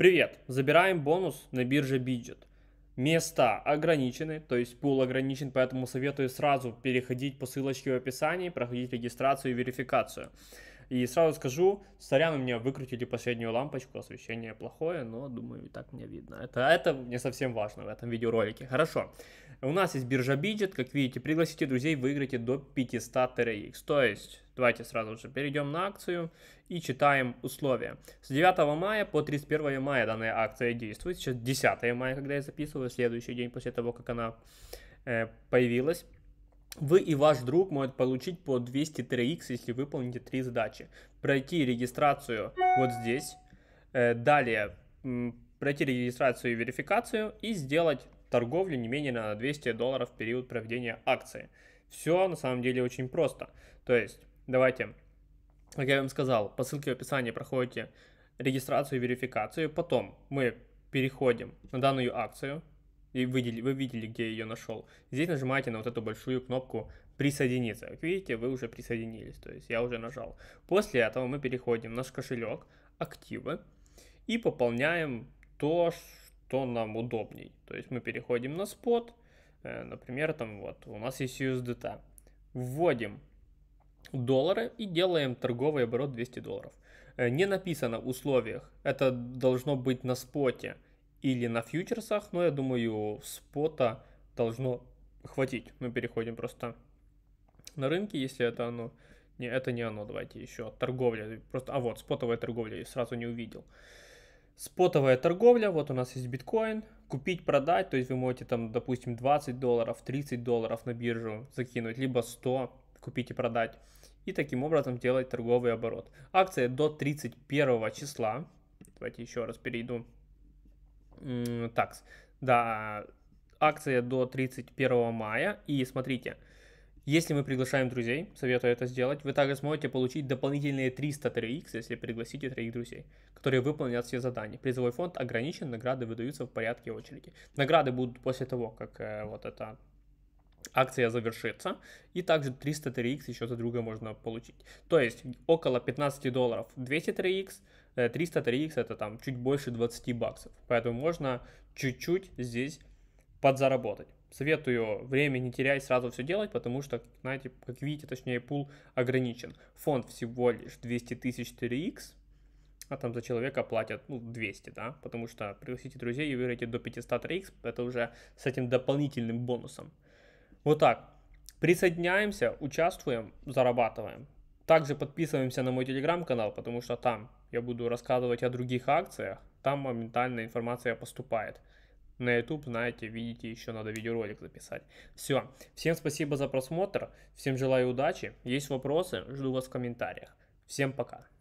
Привет! Забираем бонус на бирже Биджет. Места ограничены, то есть пул ограничен, поэтому советую сразу переходить по ссылочке в описании, проходить регистрацию и верификацию. И сразу скажу, сорян, у меня выкрутили последнюю лампочку, освещение плохое, но, думаю, и так мне видно. Это, а это не совсем важно в этом видеоролике. Хорошо. У нас есть биржа Биджет, как видите, пригласите друзей, выиграйте до 500 TRX. То есть, давайте сразу же перейдем на акцию и читаем условия. С 9 мая по 31 мая данная акция действует. Сейчас 10 мая, когда я записываю, следующий день после того, как она э, появилась. Вы и ваш друг могут получить по 200 3 если выполните три задачи. Пройти регистрацию вот здесь, э, далее пройти регистрацию и верификацию и сделать торговлю не менее на 200 долларов в период проведения акции. Все на самом деле очень просто. То есть, давайте, как я вам сказал, по ссылке в описании проходите регистрацию и верификацию, потом мы переходим на данную акцию, и видели, вы видели, где я ее нашел. Здесь нажимаете на вот эту большую кнопку «Присоединиться». Как видите, вы уже присоединились, то есть я уже нажал. После этого мы переходим в наш кошелек «Активы» и пополняем то, что нам удобней. То есть мы переходим на спот, э, например, там вот у нас есть USDT. Вводим доллары и делаем торговый оборот 200 долларов. Э, не написано в условиях, это должно быть на споте – или на фьючерсах, но я думаю, спота должно хватить. Мы переходим просто на рынке, если это оно. Не, это не оно, давайте еще. Торговля. Просто, а вот, спотовая торговля, я сразу не увидел. Спотовая торговля, вот у нас есть биткоин, купить, продать, то есть вы можете там, допустим, 20 долларов, 30 долларов на биржу закинуть, либо 100, купить и продать, и таким образом делать торговый оборот. Акция до 31 числа, давайте еще раз перейду такс. Да, а, акция до 31 мая. И смотрите, если мы приглашаем друзей, советую это сделать, вы также сможете получить дополнительные 300 3x, если пригласите троих друзей, которые выполнят все задания. Призовой фонд ограничен, награды выдаются в порядке очереди. Награды будут после того, как э, вот эта акция завершится, и также 300 3x еще за друга можно получить. То есть около 15 долларов 200 3x, 300 э, 3x это там чуть больше 20 баксов. Поэтому можно чуть-чуть здесь подзаработать. Советую время не терять, сразу все делать, потому что, знаете, как видите, точнее, пул ограничен. Фонд всего лишь 200 тысяч 3x, а там за человека платят, ну, 200, да, потому что пригласите друзей и выиграете до 500 3x, это уже с этим дополнительным бонусом. Вот так. Присоединяемся, участвуем, зарабатываем. Также подписываемся на мой телеграм-канал, потому что там я буду рассказывать о других акциях, там моментальная информация поступает. На YouTube, знаете, видите, еще надо видеоролик записать. Все, всем спасибо за просмотр, всем желаю удачи. Есть вопросы, жду вас в комментариях. Всем пока.